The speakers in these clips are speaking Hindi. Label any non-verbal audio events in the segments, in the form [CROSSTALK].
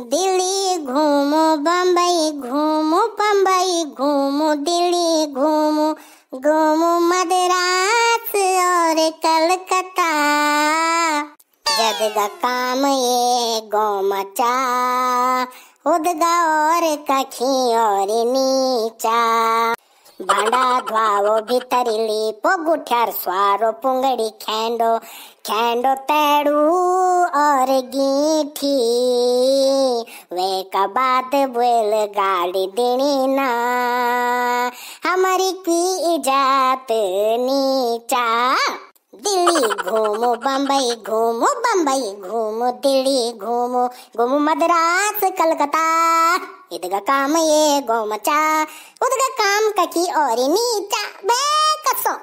दिल्ली घूमो बम्बई घूमो बम्बई घूमो दिल्ली घूमो घूमो मद्रास और कलकत्ता जग काम ये मचा उदगा और कखी और नीचा भांडा ध्वावो भितरिली पोगुठ्यार स्वारो पुंगड़ी खेंडो खेंडो तेड़ू और गीठी वे का बात बोल गाड़ी देनी ना हमारी की इजात नीचा दिल्ली घूमो बम्बई घूमो बम्बई घूमो दिल्ली घूमो घूमो मद्रास कलकत्ता इधर काम ये गोमचा उधर काम कखी और नीचा बे कसो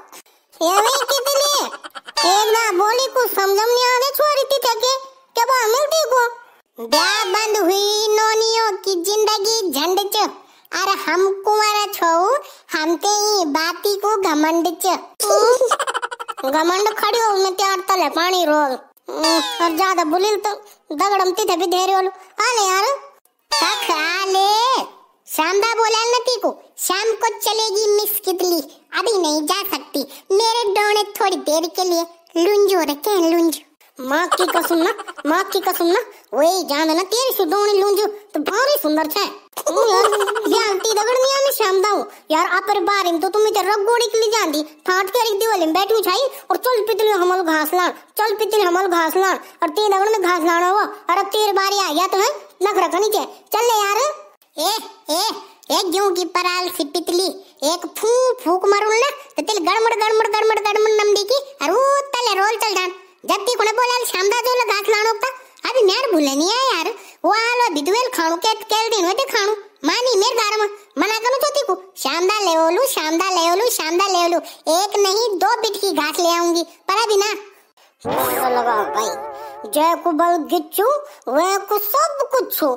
ये कितने एक ना बोली को समझ नहीं आ रही छोरी थी थके क्या बा मिलती को ब्याह बंद हुई नोनियों की जिंदगी झंड च अरे हम कुमारा छो हम ते बाती को घमंड च घमंड खड़ी हो मैं त्यार तले पानी रोल और हम्म, ज्यादा बुलिल तो दगड़म ती थे भी धेरे होलू आले यार ले श्याम दा बोला ना ती को श्याम को चलेगी मिस कितली अभी नहीं जा सकती मेरे डोने थोड़ी देर के लिए लुंजो रखे हैं लुंज माँ की कसम ना माँ की कसम ना वही जान ना तेरी सुडोनी लुंज तो बहुत ही सुंदर छे जानती दगड़नी है मैं शाम दाऊ यार अपर बारे में तो तुम इधर रग गोड़ी के लिए जानती ठाट के रिक दिवाले में बैठू छाई और चल पितल हमल घास लान चल पितल हमल घास लान और ते दगड़ में घास लाना वो अरे तेरे बारी आ गया तो है लख रखा नीचे चल ले यार ए ए एक गेहूं की पराल सी पितली एक फू फूक मारू ना तो तेल गड़मड़ गड़मड़ गड़मड़ गड़मड़ नमडी की और वो तले रोल चल जान जब भी कोने बोला शामदा जो लगा खिलानो नहीं है खाणु વાલો દીધું ખાણું કે કેલદી નો તે ખાણું मना મેર દારમાં મના કરું ले ओलू શામદા ले ओलू લેવલું ले ओलू एक नहीं दो बिट की घास ले आऊंगी पर अभी ना सो लगा भाई जय को बल गिच्चू वे को सब कुछ हो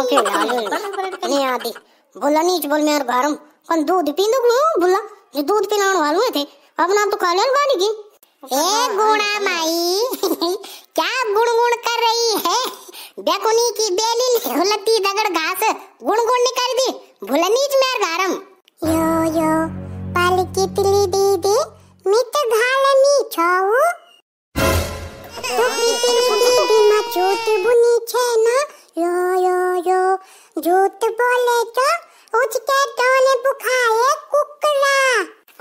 ओके लाली [LAUGHS] नहीं आती बोला नीच बोल मैं और भारम पण दूध पी को बोला ये दूध पिलाने वालों थे अब नाम तो खा ले गाड़ी की अच्छा, ए हाँ, गुणा हाँ, हाँ। माई देखो नी की बेली हुलती दगड़ घास गुण गुण निकाल दी भुलनीच मेर गारम यो यो पाल कितली दीदी मित घालनी छाऊ तो कितली दीदी मा चोट बुनी छे ना यो यो यो झूठ बोले तो के दोने बुखाए कुकरा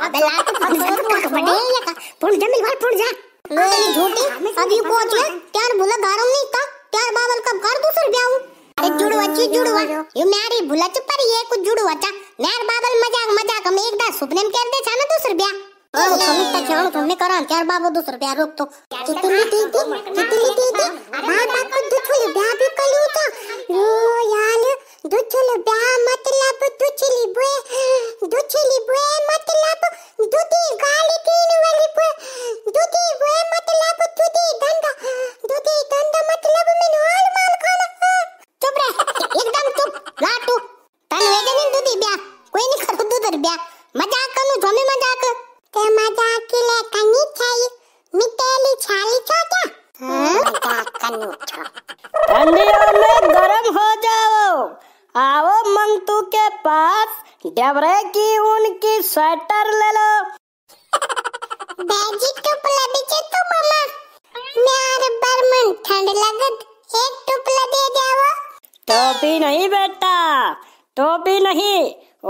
अबे लात फंसो तू बड़े ये का पुण जमिल भर पुण जा झूठी अब यू कोच क्या त्यार भुला गारम नहीं का तो। त्यार बाबल कब कर दूसर ब्याह अरे जुड़वा ची जुड़वा यो म्यारी भुला चुप पर ये कुछ जुड़वा चा म्यार बाबल मजाक मजाक हम एक दा सुपने में कर दे छा ना दूसर ब्याह ओ तुम तक जानो तुमने करा त्यार बाबो दूसर ब्या रोक तो कितनी दी थी कितनी दी थी हाँ, बाप बाप को दुछल ब्या भी कलू तो ओ यार दुछल ब्या मतलब दुछली बुए दुछली बुए मतलब दुदी गाली तीन वाली बुए दुदी ठंडियों में गर्म हो जाओ आओ मंगतू के पास डबरे की उनकी स्वेटर ले लो बैजी टोपला बेचे तो मामा म्यार बरमन ठंड लगत एक टोपला दे देवा टोपी तो नहीं बेटा टोपी तो नहीं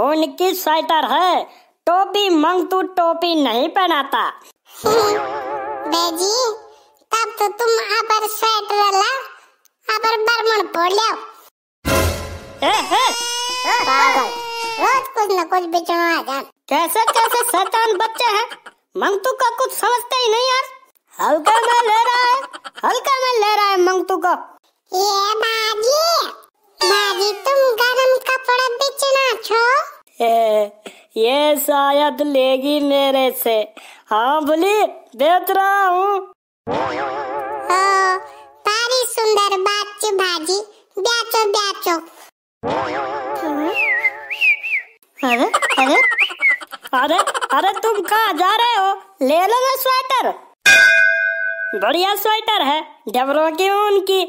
उनकी स्वेटर है टोपी तो मंगतू टोपी नहीं पहनाता छोड़ लिया पागल रोज कुछ न कुछ बिचड़ा जान कैसे कैसे शैतान बच्चे हैं मंगतू का कुछ समझते ही नहीं यार हल्का में ले रहा है हल्का में ले रहा है मंगतू को ये बाजी बाजी तुम गरम कपड़े बेचना छो ये शायद लेगी मेरे से हाँ बोली बेच रहा हूँ तारी सुंदर बात भाजी બેચો બેચો अरे अरे अरे अरे तुम कहाँ जा रहे हो ले लो ना स्वेटर बढ़िया स्वेटर है डबरो की ऊन की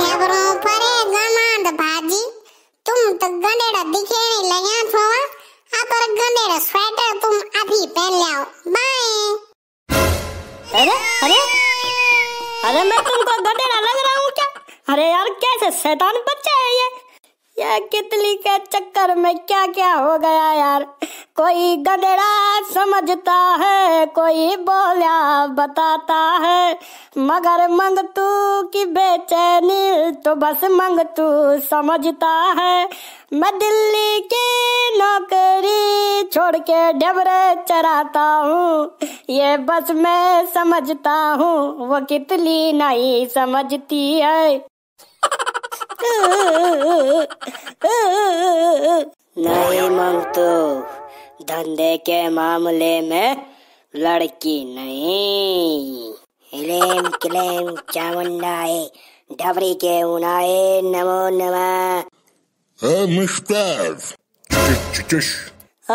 डबरों पर गनाद भाजी तुम तो गंडेड़ा दिखे नहीं लगे थोड़ा अब और गंडेड़ा स्वेटर तुम अभी पहन ले बाय अरे अरे अरे मैं तुमको अरे यार कैसे शैतान बच्चे है ये ये कितली के चक्कर में क्या क्या हो गया यार कोई गंदड़ा समझता है कोई बोलिया बताता है मगर मंग तू की बेचैनी तो बस मंग तू समझता है मैं दिल्ली की नौकरी छोड़ के डबरे चराता हूँ ये बस मैं समझता हूँ वो कितली नहीं समझती है नहीं मंगतू तो धंधे के मामले में लड़की नहीं क्लेम किलेम चामुंडाए डबरी के उनाए नमो नमः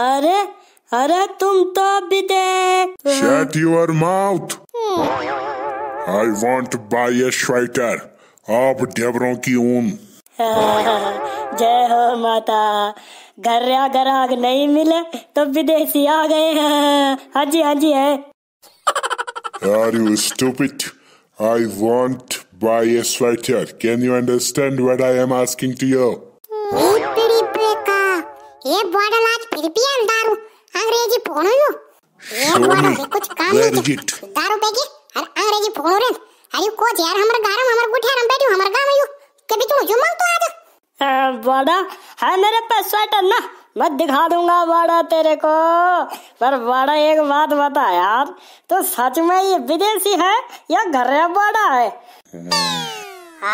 अरे अरे तुम तो बिदे Shut your mouth I want buy a sweater आप देवरों की ऊन जय हो माता घर अगर आग नहीं मिले तो विदेशी आ गए हैं हाँ जी हाँ जी है Are you stupid? I won't buy a sweater. Can you understand what I am asking to you? ये बॉडल आज फिर भी अरे को यार हमर घर गारम हमर गुठे हम बैठो हमर गांव आयो कभी तू जो जुमन तो आज वाड़ा है मेरे पास स्वेटर ना मैं दिखा दूंगा वाड़ा तेरे को पर वाड़ा एक बात बता यार तो सच में ये विदेशी है या घर वाड़ा है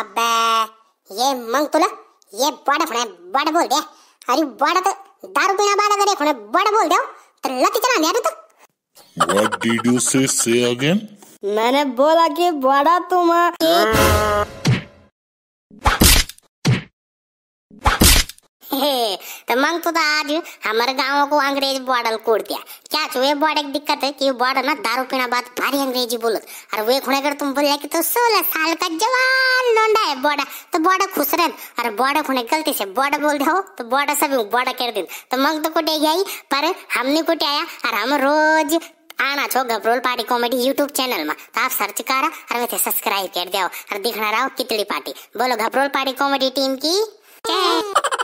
अबे ये मंग तुला ये बड़ फड़े बड़ बोल दे अरे बड़ तो दारू पीना बाद करे एक बड़ बोल दे तो लती चला नहीं तो What did you say? Say again. मैंने बोला कि बड़ा तुम तो मंग तो आज हमारे गाँव को अंग्रेज बॉर्डर कोड दिया क्या छो ये बॉर्डर एक दिक्कत है कि बॉर्डर ना दारू पीना बात भारी अंग्रेजी बोलो और वे खुणे अगर तुम बोल कि तो सोलह साल का जवान लोंडा है बॉर्डर तो बॉर्डर खुश रहे और बॉर्डर खुणे गलती से बॉर्डर बोल दो तो बॉर्डर सभी बॉर्डर कर दिन तो मंग तो कुटे गई पर हमने कुटे आया और हम रोज આણા છો ગભરોલ પાર્ટી કોમેડી યુટ્યુબ ચેનલમાં તો આપ સર્ચ કરો અને તે સબસ્ક્રાઇબ કરી દો અને દીખણા રાવ કિતલી પાર્ટી બોલો ગભરોલ પાર્ટી કોમેડી ટીમ કી જય